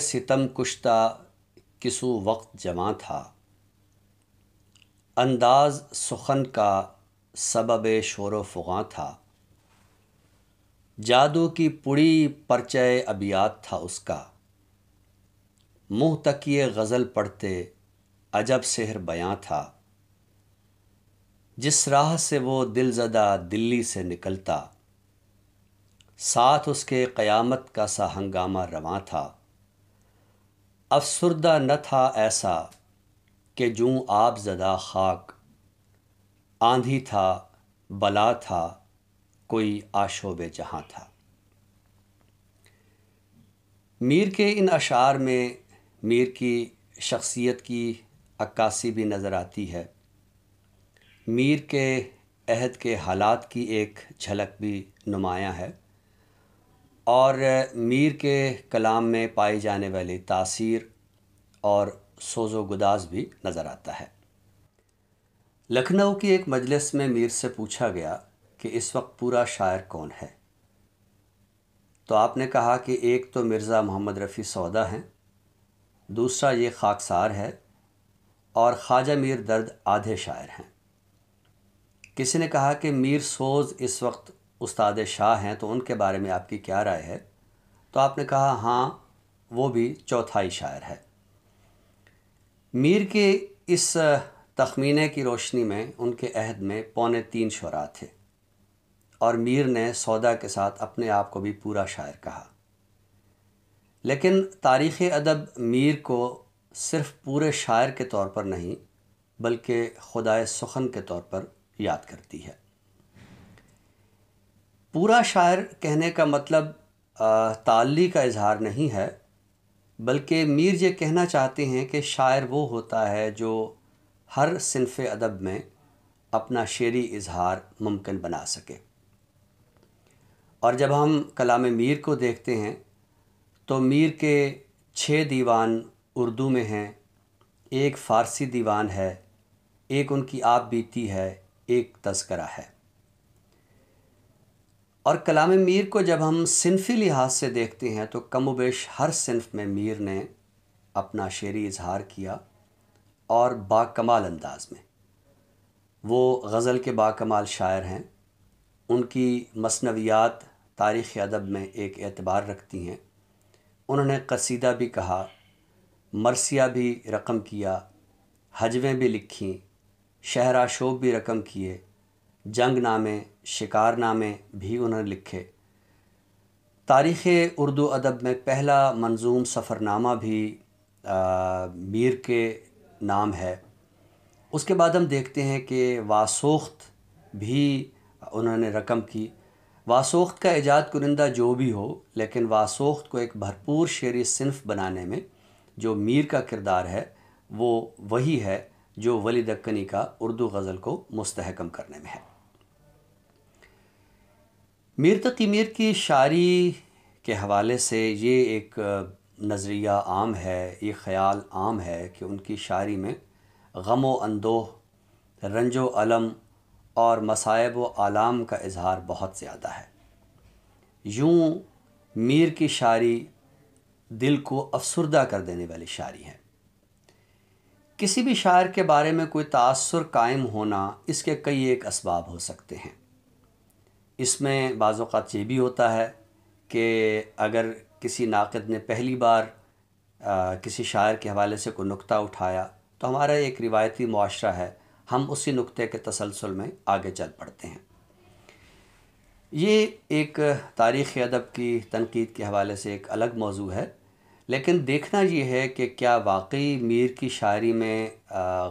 सितम कुश्ता किसु वक्त जमा था अंदाज सुखन का सबब शोर फुगा था जादू की पुड़ी परचय अबियात था उसका मुँह तक ये गज़ल पढ़ते अजब सेहर बयाँ था जिस राह से वो दिलजदा दिल्ली से निकलता साथ उसके क़यामत का सा हंगामा रवा था अफसरदा न था ऐसा कि जूँ आप ज़दा खाक आंधी था बला था कोई आशोब जहाँ था मीर के इन अशार में मीर की शख्सियत की अक्कासी भी नज़र आती है मीर के अहद के हालात की एक झलक भी नुमाया है और मीर के कलाम में पाई जाने वाली तासीर और सोज़ो गुदाज भी नज़र आता है लखनऊ की एक मजलिस में मीर से पूछा गया कि इस वक्त पूरा शायर कौन है तो आपने कहा कि एक तो मिर्ज़ा मोहम्मद रफ़ी सौदा हैं दूसरा ये खाकसार है और ख्वाजा मीर दर्द आधे शायर हैं किसी ने कहा कि मीर सोज इस वक्त उस्ताद शाह हैं तो उनके बारे में आपकी क्या राय है तो आपने कहा हाँ वो भी चौथाई शायर है मीर के इस तखमीने की रोशनी में उनके अहद में पौने तीन शुरा थे और मीर ने सौदा के साथ अपने आप को भी पूरा शायर कहा लेकिन तारीख़ अदब मीर को सिर्फ पूरे शायर के तौर पर नहीं बल्कि खुदाए सुखन के तौर पर याद करती है पूरा शायर कहने का मतलब ताली का इजहार नहीं है बल्कि मीर ये कहना चाहते हैं कि शायर वो होता है जो हर सिनफ़ अदब में अपना शेरी इजहार मुमकिन बना सके और जब हम कलाम मीर को देखते हैं तो मीर के छः दीवान उर्दू में हैं एक फ़ारसी दीवान है एक उनकी आप बीती है एक तस्करा है और कलाम मीर को जब हम सिनफी लिहाज से देखते हैं तो कम वेश हर सिनफ में मीर ने अपना शेरी इजहार किया और बाकमाल अंदाज में वो गज़ल के बाकमाल शायर हैं उनकी मसनवियात तारीख़ अदब में एक एतबार रखती हैं उन्होंने कसीदा भी कहा मरसिया भी रकम किया हजवें भी लिखीं शहरा शोब भी रकम किए जंगनामे शिकारनामे भी उन्होंने लिखे तारीख़ उर्दू अदब में पहला मंजूम सफ़रनामा भी आ, मीर के नाम है उसके बाद हम देखते हैं कि वासोख्त भी उन्होंने रकम की वासोख्त का एजाद कुनिंदा जो भी हो लेकिन वासोख्त को एक भरपूर शेरी सिनफ बनाने में जो मीर का किरदार है वो वही है जो वली दक्कनी का उर्दू गज़ल को मुस्तहकम करने में है मीर तकीमीर तो की शारी के हवाले से ये एक नज़रिया आम है ये ख़्याल आम है कि उनकी शारी में गम व अंदोह रंजो अलम और मसायब व आलाम का इजहार बहुत ज़्यादा है यूँ मीर की शारी दिल को अफसरदा कर देने वाली शारी है किसी भी शायर के बारे में कोई तासर कायम होना इसके कई एक इसबाब हो सकते हैं इसमें बाज़ात ये भी होता है कि अगर किसी नाक़द ने पहली बार आ, किसी शायर के हवाले से कोई नुक़ा उठाया तो हमारा एक रिवायती माशरा है हम उसी नुक़े के तसलसल में आगे चल पड़ते हैं ये एक तारीख़ अदब की तनकीद के हवाले से एक अलग मौजू है लेकिन देखना ये है कि क्या वाकई मीर की शायरी में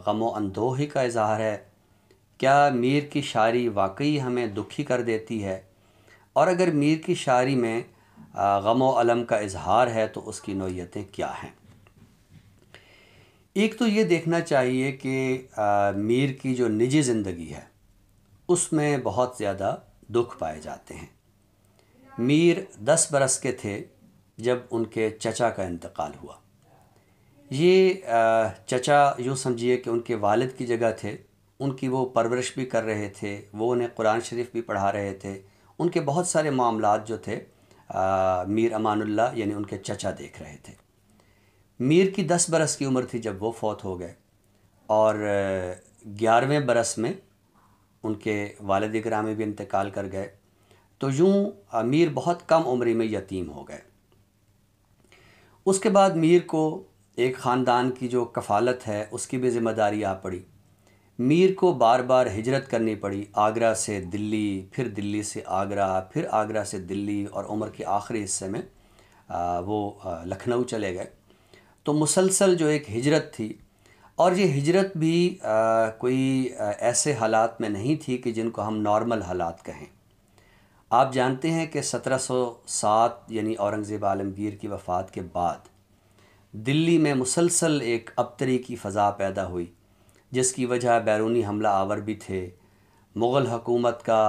गमो अंदोही का इजहार है क्या मीर की शायरी वाकई हमें दुखी कर देती है और अगर मीर की शायरी में गम अलम का इजहार है तो उसकी नोयतें क्या हैं एक तो ये देखना चाहिए कि मीर की जो निजी ज़िंदगी है उसमें बहुत ज़्यादा दुख पाए जाते हैं मीर दस बरस के थे जब उनके चचा का इंतकाल हुआ ये चचा यूँ समझिए कि उनके वालिद की जगह थे उनकी वो परवरिश भी कर रहे थे वो उन्हें कुरान शरीफ भी पढ़ा रहे थे उनके बहुत सारे मामला जो थे आ, मीर अमानुल्ला यानी उनके चचा देख रहे थे मीर की दस बरस की उम्र थी जब वो फौत हो गए और ग्यारहवें बरस में उनके वालद ग्रामी भी इंतकाल कर गए तो यूँ मीर बहुत कम उम्र में यतीम हो गए उसके बाद मीर को एक ख़ानदान की जो कफ़ालत है उसकी भी ज़िम्मेदारी आ पड़ी मीर को बार बार हिजरत करनी पड़ी आगरा से दिल्ली फिर दिल्ली से आगरा फिर आगरा से दिल्ली और उम्र के आखिरी हिस्से में वो लखनऊ चले गए तो मुसलसल जो एक हिजरत थी और ये हिजरत भी कोई ऐसे हालात में नहीं थी कि जिनको हम नॉर्मल हालात कहें आप जानते हैं कि 1707 यानी औरंगज़ेब आलमगीर की वफ़ात के बाद दिल्ली में मुसलसल एक अबतरी की फ़ज़ा पैदा हुई जिसकी वजह बैरूनी हमला आवर भी थे मुग़ल हकूमत का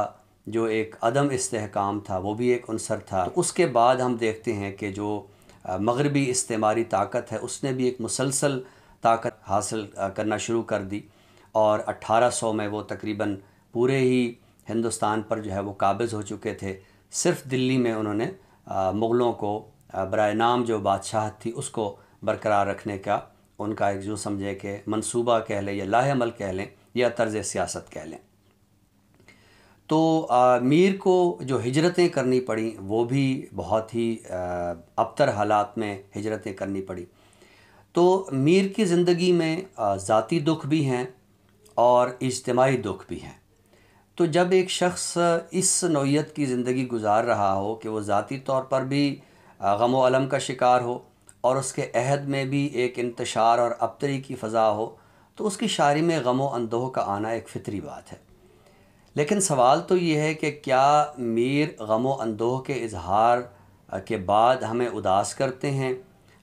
जो एक अदम इसकाम था वो भी एक अनसर था तो उसके बाद हम देखते हैं कि जो मगरबी इस्तेमारी ताकत है उसने भी एक मुसलसल ताकत हासिल करना शुरू कर दी और 1800 में वो तकरीबन पूरे ही हिंदुस्तान पर जो है वो काबिज़ हो चुके थे सिर्फ दिल्ली में उन्होंने मुग़लों को बर नाम जो बादशाह थी उसको बरकरार रखने का उनका एक जो समझे कि मनसूबा कह लें या लाहमल कह लें या तर्ज सियासत कह लें तो आ, मीर को जो हिजरतें करनी पड़ी वो भी बहुत ही अबतर हालात में हिजरतें करनी पड़ी तो मीर की ज़िंदगी में ज़ाती दुख भी हैं और इज्तमाही दुख भी हैं तो जब एक शख्स इस नौीयत की ज़िंदगी गुजार रहा हो कि वो ज़ाती तौर पर भी गम अलम का शिकार हो और उसके अहद में भी एक इंतशार और अबतरी की फ़ा हो तो उसकी शायरी में गमो अनदोह का आना एक फ़ितरी बात है लेकिन सवाल तो ये है कि क्या मीर गमो अनदोह के इजहार के बाद हमें उदास करते हैं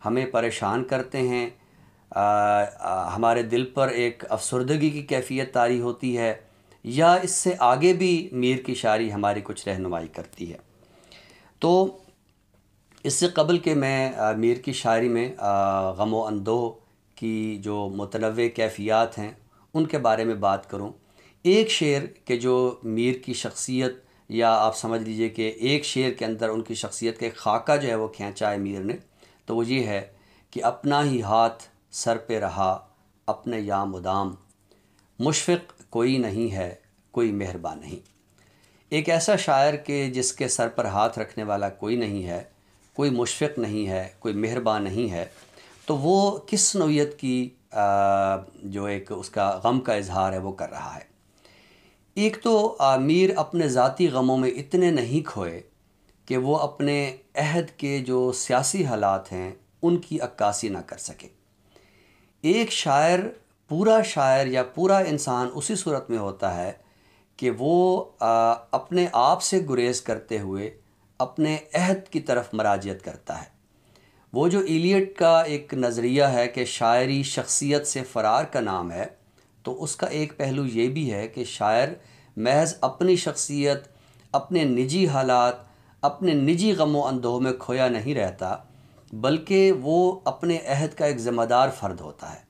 हमें परेशान करते हैं आ, आ, हमारे दिल पर एक अफसरदगी की कैफियत तारी होती है या इससे आगे भी मीर की शायरी हमारी कुछ रहनुमाई करती है तो इससे कबल के मैं मीर की शायरी में गम अंदो की जो मतलब कैफियात हैं उनके बारे में बात करूँ एक शेर के जो मीर की शख्सियत या आप समझ लीजिए कि एक शेर के अंदर उनकी शख्सियत का खाका जो है वो खींचा है मीर ने तो वो ये है कि अपना ही हाथ सर पे रहा अपने या मुदाम मुशफ़ कोई नहीं है कोई मेहरबान नहीं एक ऐसा शायर के जिसके सर पर हाथ रखने वाला कोई नहीं है कोई मुशफ़ नहीं है कोई मेहरबान नहीं है तो वो किस नोयत की जो एक उसका गम का इजहार है वो कर रहा है एक तो आमिर अपने ज़ाती गमों में इतने नहीं खोए कि वो अपने अहद के जो सियासी हालात हैं उनकी अक्कासी ना कर सके एक शायर पूरा शायर या पूरा इंसान उसी सूरत में होता है कि वो आ, अपने आप से गुरेज करते हुए अपने अहद की तरफ मराजियत करता है वो जो एलियट का एक नज़रिया है कि शायरी शख्सियत से फ़रार का नाम है तो उसका एक पहलू ये भी है कि शायर महज अपनी शख्सियत अपने निजी हालात अपने निजी गमो अंदोह में खोया नहीं रहता बल्कि वो अपने अहद का एक ज़िम्मेदार फ़र्द होता है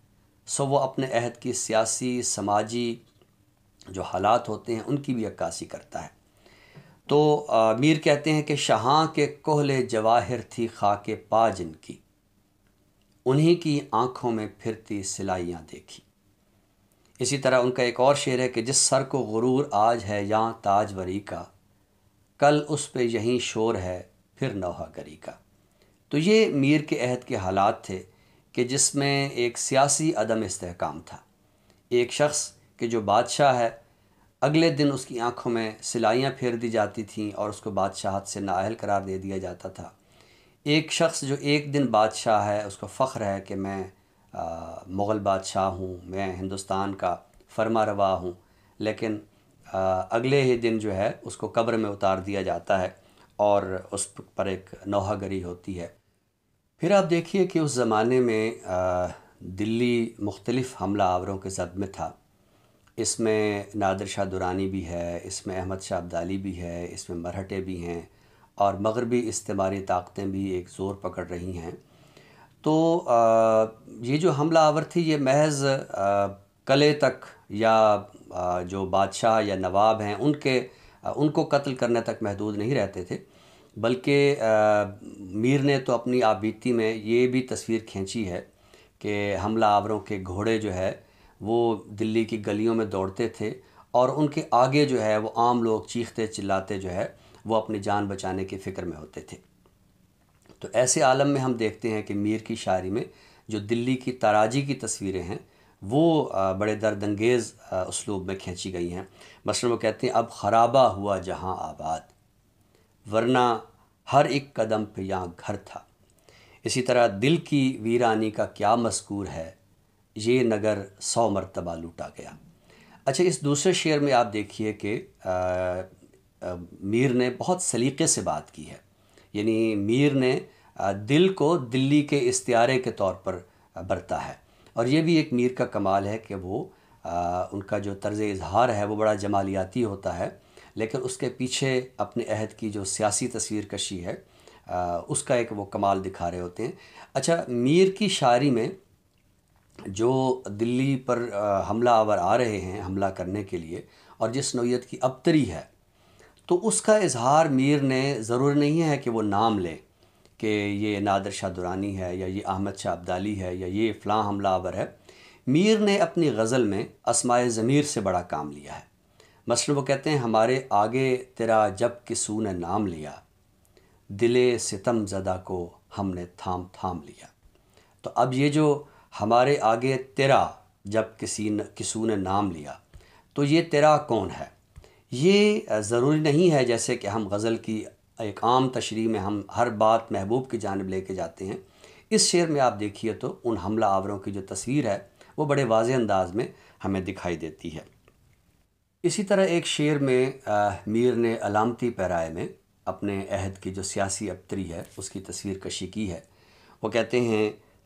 सो वो अपने अहद की सियासी समाजी जो हालात होते हैं उनकी भी अक्कासी करता है तो मीर कहते हैं कि शहाँ के कोहले जवाहिर थी के पाजन की उन्हीं की आँखों में फिरती सिलाइयाँ देखी इसी तरह उनका एक और शेर है कि जिस सर को गुरूर आज है यहाँ ताजवरी का कल उस पर यहीं शोर है फिर नौहा गरी का तो ये मीर के अहद के हालात थे कि जिसमें एक सियासी अदम इसकाम था एक शख्स के जो बादशाह है अगले दिन उसकी आंखों में सिलाइयाँ फेर दी जाती थीं और उसको बादशाहत से नाअहल करार दे दिया जाता था एक शख्स जो एक दिन बादशाह है उसको फ़ख्र है कि मैं मुग़ल बादशाह हूँ मैं हिंदुस्तान का फरमा रवा हूँ लेकिन आ, अगले ही दिन जो है उसको कब्र में उतार दिया जाता है और उस पर एक नौहागरी होती है फिर आप देखिए कि उस ज़माने में आ, दिल्ली मुख्तलिफ़ हमला आवरों के जद में था इसमें नादर शाह दुरानी भी है इसमें अहमद शाह अब्दाली भी है इसमें मरहटे भी हैं और मगरबी इस्तेमारी ताकतें भी एक ज़ोर पकड़ रही हैं तो ये जो हमला आवर थी ये महज कले तक या जो बादशाह या नवाब हैं उनके उनको कत्ल करने तक महदूद नहीं रहते थे बल्कि मीर ने तो अपनी आबीती में ये भी तस्वीर खींची है कि हमला आवरों के घोड़े जो है वो दिल्ली की गलियों में दौड़ते थे और उनके आगे जो है वो आम लोग चीखते चिल्लाते जो है वो अपनी जान बचाने की फ़िक्र में होते थे तो ऐसे आलम में हम देखते हैं कि मीर की शायरी में जो दिल्ली की तराजी की तस्वीरें हैं वो बड़े दर्द अंगेज़ उसलूब में खींची गई हैं मसल वो कहते हैं अब ख़राबा हुआ जहाँ आबाद वरना हर एक कदम पे यहाँ घर था इसी तरह दिल की वीरानी का क्या मस्कूर है ये नगर सौ मरतबा लूटा गया अच्छा इस दूसरे शेर में आप देखिए कि मीर ने बहुत सलीके से बात की है यानी मीर ने दिल को दिल्ली के इस्तारे के तौर पर बरता है और ये भी एक मीर का कमाल है कि वो आ, उनका जो तर्ज इजहार है वो बड़ा जमालियाती होता है लेकिन उसके पीछे अपने अहद की जो सियासी तस्वीर कशी है आ, उसका एक वो कमाल दिखा रहे होते हैं अच्छा मीर की शायरी में जो दिल्ली पर हमला आवर आ रहे हैं हमला करने के लिए और जिस नोयत की अबतरी है तो उसका इजहार मीर ने ज़रूर नहीं है कि वो नाम लें कि ये नादर शाह दुरानी है या ये अहमद शाह अब्दाली है या ये फ़लाँ हमला आवर है मीर ने अपनी गज़ल में असमाय ज़मीर से बड़ा काम लिया है मसल वो कहते हैं हमारे आगे तेरा जब किसू ने नाम लिया दिले सितम जदा को हमने थाम थाम लिया तो अब ये जो हमारे आगे तेरा जब किसी न किसू ने नाम लिया तो ये तेरा कौन है ये ज़रूरी नहीं है जैसे कि हम गज़ल की एक आम तशरी में हम हर बात महबूब की जानब के जाते हैं इस शेर में आप देखिए तो उन हमला आवरों की जो तस्वीर है वो बड़े वाज अंदाज में हमें दिखाई देती है इसी तरह एक शेर में आ, मीर ने अलामती पैराए में अपने अहद की जो सियासी अबतरी है उसकी तस्वीर कशी की है वो कहते हैं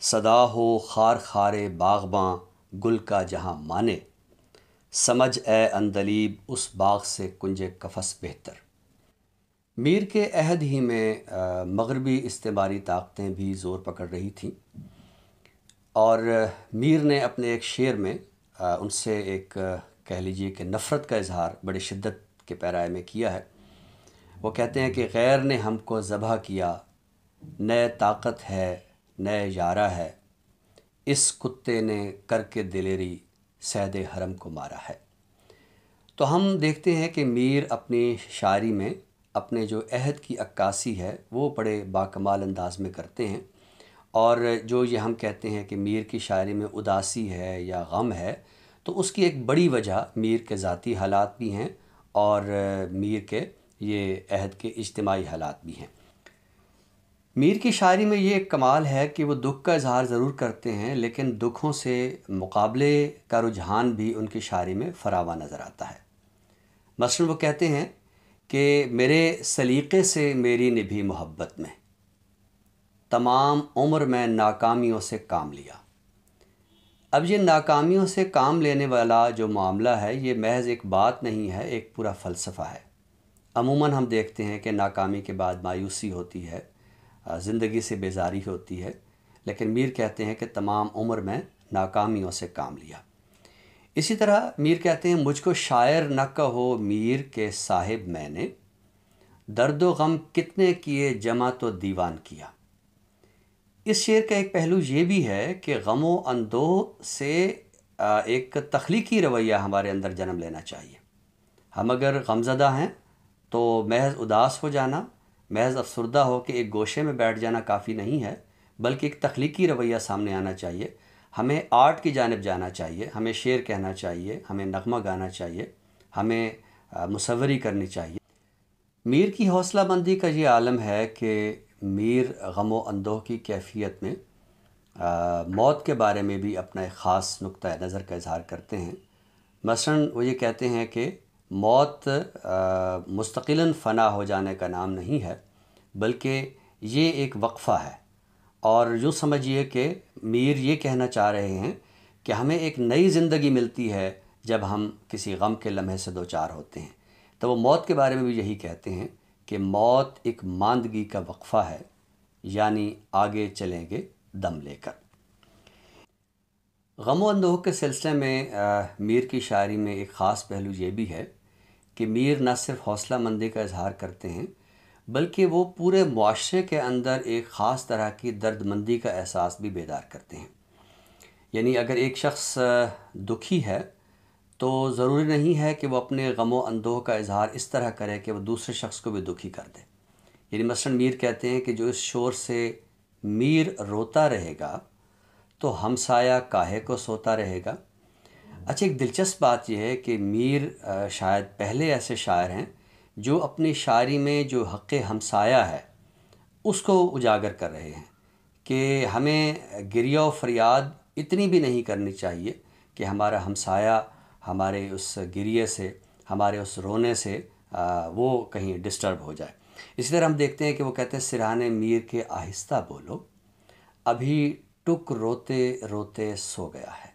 सदा हो खार खारे बागबाँ गुल का जहाँ माने समझ ए अंदलीब उस बाग से कुंज कफस बेहतर मीर के अहद ही में मगरबी इस्तेमारी ताकतें भी ज़ोर पकड़ रही थीं और मीर ने अपने एक शेर में उनसे एक कह लीजिए कि नफ़रत का इजहार बड़ी शिद्दत के पैराए में किया है वो कहते हैं कि गैर ने हमको ज़बह किया नए ताकत है नए यारा है इस कुत्ते ने करके दिलेरी सैद हरम को मारा है तो हम देखते हैं कि मीर अपनी शायरी में अपने जो अहद की अक्कासी है वो बड़े बाकमाल अंदाज में करते हैं और जो ये हम कहते हैं कि मीर की शायरी में उदासी है या गम है तो उसकी एक बड़ी वजह मीर के ज़ाती हालात भी हैं और मीर के ये अहद के इज्तमाही हालात भी हैं मीर की शायरी में ये एक कमाल है कि वो दुख का इजहार ज़रूर करते हैं लेकिन दुखों से मुकाबले का रुझान भी उनकी शायरी में फरावा नज़र आता है मसलन वो कहते हैं कि मेरे सलीक़े से मेरी निभी मोहब्बत में तमाम उम्र में नाकामियों से काम लिया अब ये नाकामियों से काम लेने वाला जो मामला है ये महज एक बात नहीं है एक पूरा फ़लसफ़ा है अमूमन हम देखते हैं कि नाकामी के बाद मायूसी होती है ज़िंदगी से बेजारी होती है लेकिन मीर कहते हैं कि तमाम उम्र में नाकामियों से काम लिया इसी तरह मीर कहते हैं मुझको शायर न कहो मीर के साहिब मैंने दर्द व गम कितने किए जमा तो दीवान किया इस शेर का एक पहलू ये भी है कि गमो अंदो से एक तख्लीकी रवैया हमारे अंदर जन्म लेना चाहिए हम अगर गमजदा हैं तो महज उदास हो जाना महज अफसरदा हो कि एक गोशे में बैठ जाना काफ़ी नहीं है बल्कि एक तख्लीकी रवैया सामने आना चाहिए हमें आर्ट की जानब जाना चाहिए हमें शेर कहना चाहिए हमें नगमा गाना चाहिए हमें मुसवरी करनी चाहिए मीर की हौसला बंदी का ये आलम है कि मीर गम अंदोह की कैफियत में आ, मौत के बारे में भी अपना एक ख़ास नुक़ नज़र का इजहार करते हैं मसलन वो ये कहते हैं कि मौत मुस्तकिल फ़ना हो जाने का नाम नहीं है बल्कि ये एक वक्फ़ा है और यूँ समझिए कि मीर ये कहना चाह रहे हैं कि हमें एक नई ज़िंदगी मिलती है जब हम किसी गम के लम्हे से दो चार होते हैं तो वो मौत के बारे में भी यही कहते हैं कि मौत एक मांदगी का वक्फ़ा है यानी आगे चलेंगे दम लेकर गम अनदोह के सिलसिले में आ, मीर की शायरी में एक ख़ास पहलू ये भी है कि मीर न सिर्फ हौसला मंदी का इजहार करते हैं बल्कि वो पूरे मुआरे के अंदर एक ख़ास तरह की दर्दमंदी का एहसास भी बेदार करते हैं यानी अगर एक शख्स दुखी है तो ज़रूरी नहीं है कि वो अपने गमो अंदोह का इजहार इस तरह करे कि वो दूसरे शख्स को भी दुखी कर दे यानी मसलन मीर कहते हैं कि जो इस शोर से मीर रोता रहेगा तो हमसाया काहे को सोता रहेगा अच्छा एक दिलचस्प बात यह है कि मीर शायद पहले ऐसे शायर हैं जो अपनी शायरी में जो हक़ हमसाया है उसको उजागर कर रहे हैं कि हमें गिरिया व फरियाद इतनी भी नहीं करनी चाहिए कि हमारा हमसाया हमारे उस गिरिए से हमारे उस रोने से वो कहीं डिस्टर्ब हो जाए इसी तरह हम देखते हैं कि वो कहते हैं सिरहाने मीर के आहिस्ता बोलो अभी टुक रोते रोते सो गया है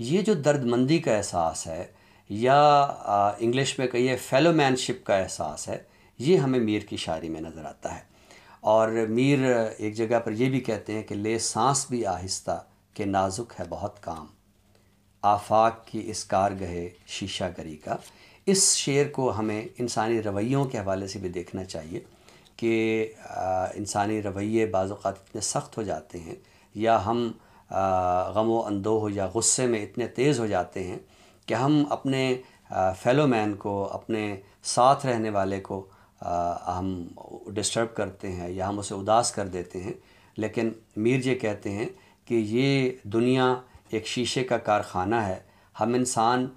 ये जो दर्दमंदी का एहसास है या इंग्लिश में कहिए फेलोमैनशिप का एहसास है ये हमें मीर की शायरी में नज़र आता है और मीर एक जगह पर यह भी कहते हैं कि ले सांस भी आहिस्ता के नाजुक है बहुत काम आफाक की इस कार गहे शीशा गरी का इस शेर को हमें इंसानी रवैयों के हवाले से भी देखना चाहिए कि इंसानी रवैये बाज़ात इतने सख्त हो जाते हैं या हम गम अंदो हो या गुस्से में इतने तेज़ हो जाते हैं कि हम अपने फेलो मैन को अपने साथ रहने वाले को हम डिस्टर्ब करते हैं या हम उसे उदास कर देते हैं लेकिन मीर जी कहते हैं कि ये दुनिया एक शीशे का कारखाना है हम इंसान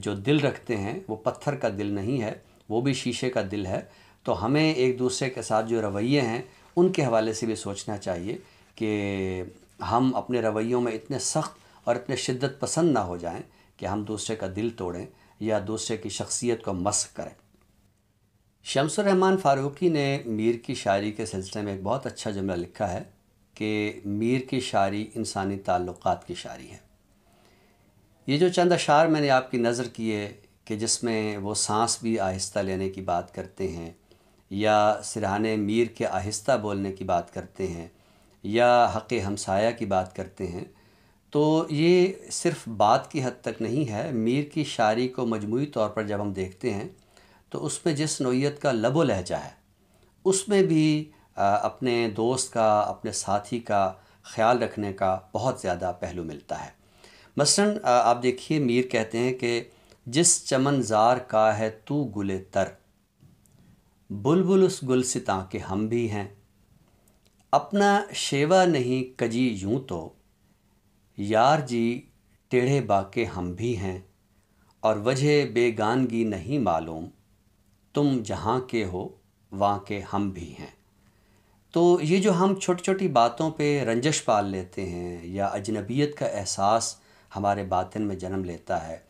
जो दिल रखते हैं वो पत्थर का दिल नहीं है वो भी शीशे का दिल है तो हमें एक दूसरे के साथ जो रवैये हैं उनके हवाले से भी सोचना चाहिए कि हम अपने रवैयों में इतने सख्त और इतने शिद्दत पसंद ना हो जाएं कि हम दूसरे का दिल तोड़ें या दूसरे की शख्सियत को मस्क करें रहमान फ़ारूकी ने मीर की शायरी के सिलसिले में एक बहुत अच्छा जुमला लिखा है कि मीर की शायरी इंसानी ताल्लुक़ की शायरी है ये जो चंद अशार मैंने आपकी नज़र किए कि जिसमें वो सांस भी आहिस्ता लेने की बात करते हैं या सिरहाने मीर के आहिस्ता बोलने की बात करते हैं या हक़ हमसाया की बात करते हैं तो ये सिर्फ बात की हद तक नहीं है मीर की शारी को मजमू तौर पर जब हम देखते हैं तो उसमें जिस नोयत का लबो लहजा है उसमें भी अपने दोस्त का अपने साथी का ख्याल रखने का बहुत ज़्यादा पहलू मिलता है मसलन आप देखिए मीर कहते हैं कि जिस चमनजार का है तू गुले तर बुलबुल उस गुलसितां के हम भी हैं अपना शेवा नहीं कजी यूं तो यार जी टेढ़े बाके हम भी हैं और वजह बेगानगी नहीं मालूम तुम जहाँ के हो वहाँ के हम भी हैं तो ये जो हम छोटी छोटी बातों पे रंजश पाल लेते हैं या अजनबियत का एहसास हमारे बातिन में जन्म लेता है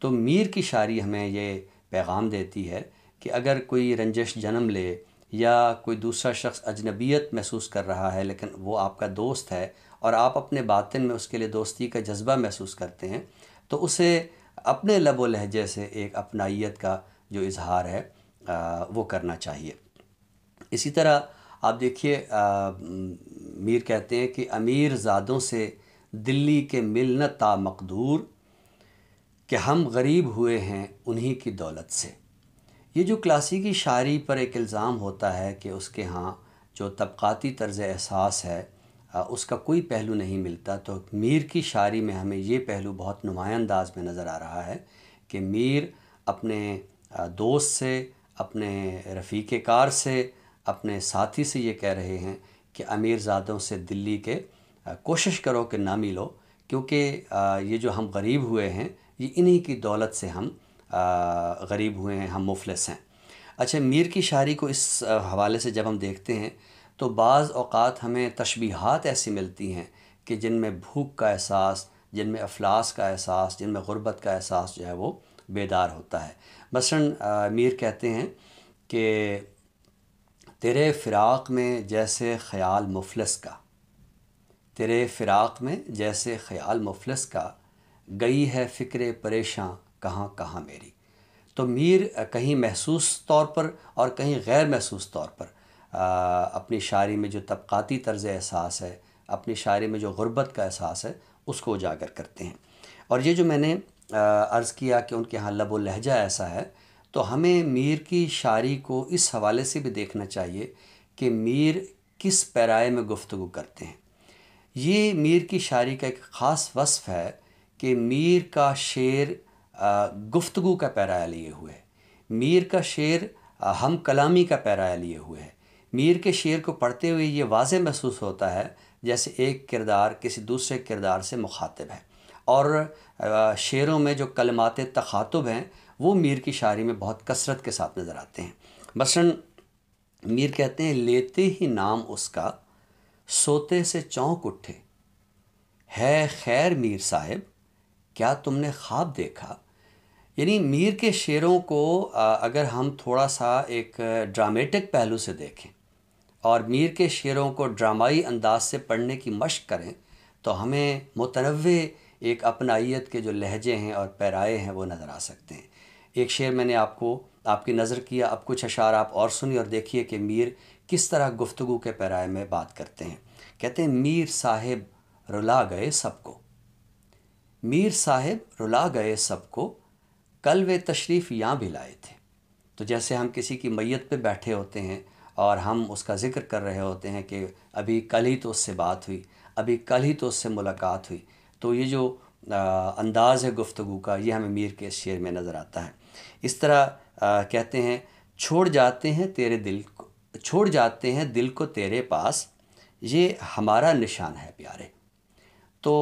तो मीर की शायरी हमें ये पैगाम देती है कि अगर कोई रंजश जन्म ले या कोई दूसरा शख्स अजनबियत महसूस कर रहा है लेकिन वो आपका दोस्त है और आप अपने बातिन में उसके लिए दोस्ती का जज्बा महसूस करते हैं तो उसे अपने लब व लहजे से एक अपनाइत का जो इजहार है आ, वो करना चाहिए इसी तरह आप देखिए मीर कहते हैं कि अमीर ज़ादों से दिल्ली के मिलना तामकदूर कि हम गरीब हुए हैं उन्हीं की दौलत से ये जो क्लासिकी शायरी पर एक इल्ज़ाम होता है कि उसके यहाँ जो तबक़ाती तर्ज़ एहसास है उसका कोई पहलू नहीं मिलता तो मीर की शायरी में हमें ये पहलू बहुत नुमाया अंदाज में नज़र आ रहा है कि मीर अपने दोस्त से अपने रफ़ीक कार से अपने साथी से ये कह रहे हैं कि अमीर ज़ादों से दिल्ली के कोशिश करो कि ना मिलो क्योंकि ये जो हम गरीब हुए हैं ये इन्हीं की दौलत से हम गरीब हुए हैं हम मुफलस हैं अच्छा मीर की शायरी को इस हवाले से जब हम देखते हैं तो बाज़ अवत हमें तशबीहात ऐसी मिलती हैं कि जिनमें भूख का एहसास जिनमें अफलास का एहसास जिनमें ग़ुरबत का एहसास जो है वो बेदार होता है मसलन मीर कहते हैं कि तेरे फ़िराक़ में जैसे ख़याल मुफलस का तेरे फ़िराक़ में जैसे ख़याल मुफलस का गई है फ़िक्र परेशान कहाँ कहाँ मेरी तो मीर कहीं महसूस तौर पर और कहीं गैर महसूस तौर पर आ, अपनी शायरी में जो तबक़ाती तर्ज एहसास है अपनी शायरी में जो गुरबत का एहसास है उसको उजागर करते हैं और ये जो मैंने अर्ज़ किया कि उनके यहाँ लब लहजा ऐसा है तो हमें मीर की शायरी को इस हवाले से भी देखना चाहिए कि मीर किस पैराए में गुफ्तु करते हैं ये मीर की शायरी का एक ख़ास वसफ़ है कि मीर का शेर गुफ्तगु का पैराया लिए हुए है मीर का शेर हम कलामी का पैराया लिए हुए है मीर के शेर को पढ़ते हुए ये वाज महसूस होता है जैसे एक किरदार किसी दूसरे किरदार से मुखातब है और शेरों में जो कलमात तखातब हैं वो मीर की शायरी में बहुत कसरत के साथ नज़र आते हैं बसन मीर कहते हैं लेते ही नाम उसका सोते से चौंक उठे है खैर मीर साहब क्या तुमने ख्वाब देखा यानी मीर के शेरों को अगर हम थोड़ा सा एक ड्रामेटिक पहलू से देखें और मीर के शेरों को ड्रामाई अंदाज से पढ़ने की मशक करें तो हमें मुतनव एक अपनाइत के जो लहजे हैं और पैराए हैं वो नज़र आ सकते हैं एक शेर मैंने आपको आपकी नज़र किया अब कुछ अशार आप और सुनिए और देखिए कि मीर किस तरह गुफ्तु के पैराए में बात करते हैं कहते हैं मीर साहेब रुला गए सबको मीर साहिब रुला गए सबको कल वे तशरीफ़ यहाँ भी लाए थे तो जैसे हम किसी की मैत पे बैठे होते हैं और हम उसका ज़िक्र कर रहे होते हैं कि अभी कल ही तो उससे बात हुई अभी कल ही तो उससे मुलाकात हुई तो ये जो अंदाज़ है गुफ्तु का ये हमें मीर के शेर में नज़र आता है इस तरह आ, कहते हैं छोड़ जाते हैं तेरे दिल को छोड़ जाते हैं दिल को तेरे पास ये हमारा निशान है प्यारे तो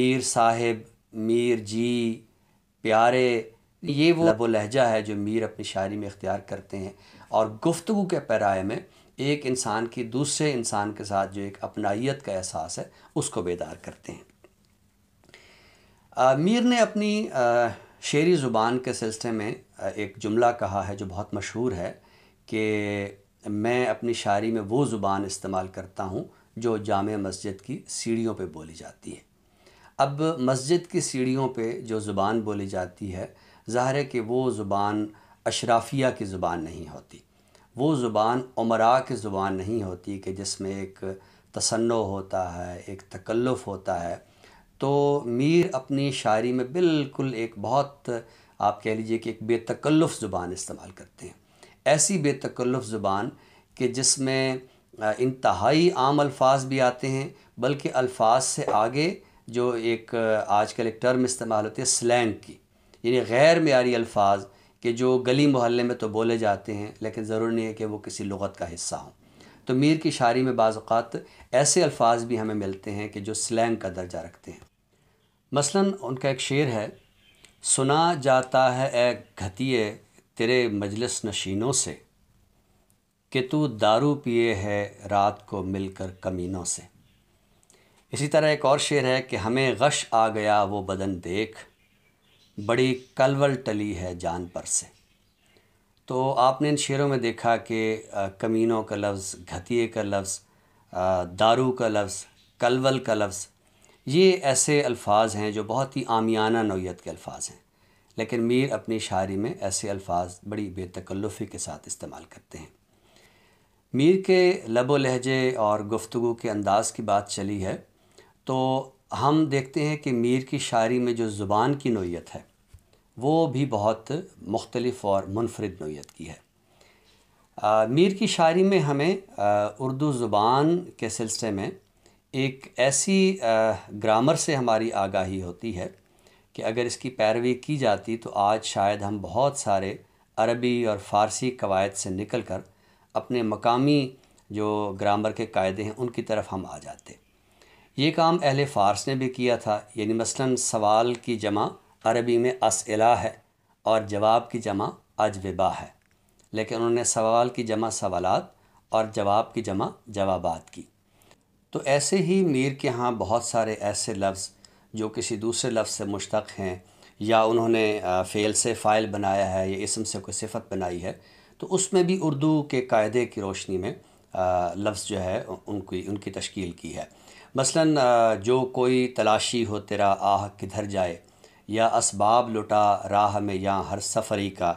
मीर साहिब मीर जी प्यारे ये वो वो लहजा है जो मीर अपनी शायरी में इख्तियार करते हैं और गुफ्तु के पैराए में एक इंसान की दूसरे इंसान के साथ जो एक अपनाइत का एहसास है उसको बेदार करते हैं आ, मीर ने अपनी आ, शेरी ज़ुबान के सिलसिले में एक जुमला कहा है जो बहुत मशहूर है कि मैं अपनी शायरी में वो ज़ुबान इस्तेमाल करता हूँ जो जाम मस्जिद की सीढ़ियों पे बोली जाती है अब मस्जिद की सीढ़ियों पे जो ज़ुबान बोली जाती है ज़ाहिर है कि वो ज़ुबान अशराफिया की ज़ुबान नहीं होती वो ज़ुबान उमरा की ज़ुबान नहीं होती कि जिसमें एक तसन्नो होता है एक तकल्लुफ़ होता है तो मीर अपनी शायरी में बिल्कुल एक बहुत आप कह लीजिए कि एक बेतकल्लुफ़ ज़ुबान इस्तेमाल करते हैं ऐसी बेतकल्लुफ़ ज़ुबान कि जिसमें इंतहाई आम अल्फाज भी आते हैं बल्कि अल्फाज से आगे जो एक आजकल एक टर्म इस्तेमाल होती है स्लैंग की यानी गैर मीरी अल्फाज कि जो गली मोहल्ले में तो बोले जाते हैं लेकिन ज़रूर नहीं है कि वो किसी लगत का हिस्सा हों तो मीर की शारी में बाज़ात ऐसे अल्फाज भी हमें मिलते हैं कि जो स्लैंग का दर्जा रखते हैं मसलन उनका एक शेर है सुना जाता है ए घतिए तेरे मजलिस नशीनों से कि तू दारू पिए है रात को मिलकर कमीनों से इसी तरह एक और शेर है कि हमें गश आ गया वो बदन देख बड़ी कलवल टली है जान पर से तो आपने इन शेरों में देखा कि कमीनों का लफ्ज़ घतिए का लफ्ज़ दारू का लफ्ज़ कलवल का लफ्ज़ ये ऐसे अल्फाज हैं जो बहुत ही आमियाना नोयत के अल्फाज हैं लेकिन मीर अपनी शायरी में ऐसे अल्फाज बड़ी बेतकल्लफ़ी के साथ इस्तेमाल करते हैं मीर के लबो लहजे और गुफ्तु के अंदाज़ की बात चली है तो हम देखते हैं कि मीर की शायरी में जो ज़ुबान की नोयत है वो भी बहुत मुख्तलफ और मुनफरद नोयत की है आ, मीर की शायरी में हमें उर्दू ज़ुबान के सिलसिले में एक ऐसी आ, ग्रामर से हमारी आगाही होती है कि अगर इसकी पैरवी की जाती तो आज शायद हम बहुत सारे अरबी और फ़ारसी कवायद से निकल कर अपने मकामी जो ग्रामर के कायदे हैं उनकी तरफ हम आ जाते ये काम अहल फ़ारस ने भी किया था यानी मसलन सवाल की जमा अरबी में असला है और जवाब की जमा अजवबा है लेकिन उन्होंने सवाल की जमा सवालत और जवाब की जमा जवाबात की तो ऐसे ही मीर के यहाँ बहुत सारे ऐसे लफ्ज़ जो किसी दूसरे लफ्ज़ से मुश्तक हैं या उन्होंने फ़ेल से फ़ाइल बनाया है या इसम से कोई सिफत बनाई है तो उसमें भी उर्दू के कायदे की रोशनी में लफ्ज़ जो है उनकी उनकी तश्कील की है मसलन जो कोई तलाशी हो तेरा आह किधर जाए या असबाब लुटा राह में या हर सफ़री का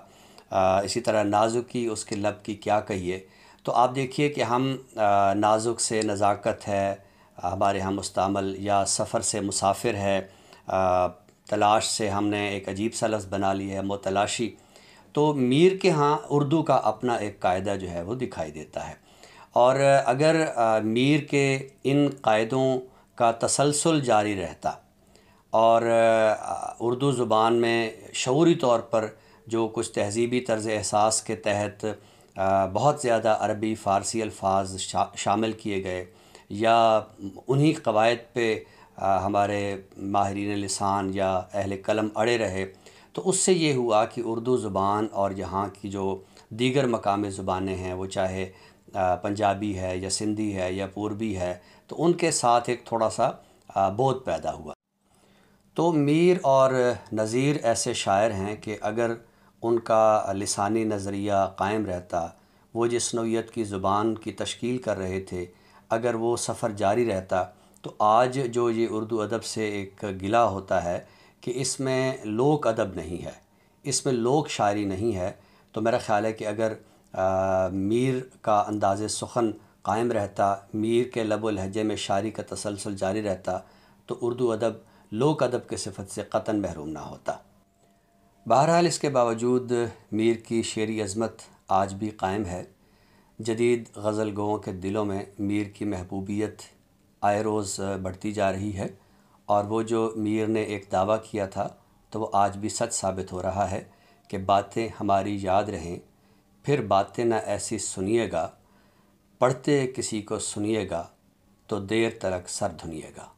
आ, इसी तरह नाजुकी उसके लब की क्या कहिए तो आप देखिए कि हम आ, नाजुक से नज़ाकत है हमारे हम मुस्तमल या सफ़र से मुसाफिर है आ, तलाश से हमने एक अजीब सा लफ्ज़ बना लिया है मोतलाशी तो मीर के यहाँ उर्दू का अपना एक कायदा जो है वो दिखाई देता है और अगर मीर के इन कायदों का तसलसल जारी रहता और उर्दू ज़ुबान में शौरी तौर पर जो कुछ तहज़ीबी तर्ज एहसास के तहत बहुत ज़्यादा अरबी फ़ारसी अल्फाज शा, शामिल किए गए या उन्हीं कवायद पे हमारे माहरीन लसान या अहल कलम अड़े रहे तो उससे ये हुआ कि उर्दू ज़ुबान और यहाँ की जो दीगर मकामी ज़ुबानें हैं वो चाहे पंजाबी है या सिंधी है या पूर्वी है तो उनके साथ एक थोड़ा सा बोध पैदा हुआ तो मीर और नज़ीर ऐसे शायर हैं कि अगर उनका लसानी नज़रिया कायम रहता वो जिस नौीयत की ज़ुबान की तश्ील कर रहे थे अगर वो सफ़र जारी रहता तो आज जो ये उर्दू अदब से एक गिला होता है कि इसमें लोक अदब नहीं है इसमें लोक शायरी नहीं है तो मेरा ख़्याल है कि अगर मीर का अंदाज़ सुखन कायम रहता मीर के लब लहजे में शारी का तसलसल जारी रहता तो उर्दू अदब लोक अदब के सिफत से कतन महरूम ना होता बहरहाल इसके बावजूद मीर की शेरी अज़मत आज भी कायम है जदीद गज़ल गोओं के दिलों में मीर की महबूबियत आए रोज़ बढ़ती जा रही है और वो जो मीर ने एक दावा किया था तो वो आज भी सच साबित हो रहा है कि बातें हमारी याद रहें फिर बातें ना ऐसी सुनिएगा पढ़ते किसी को सुनिएगा तो देर तरक सर धुनिएगा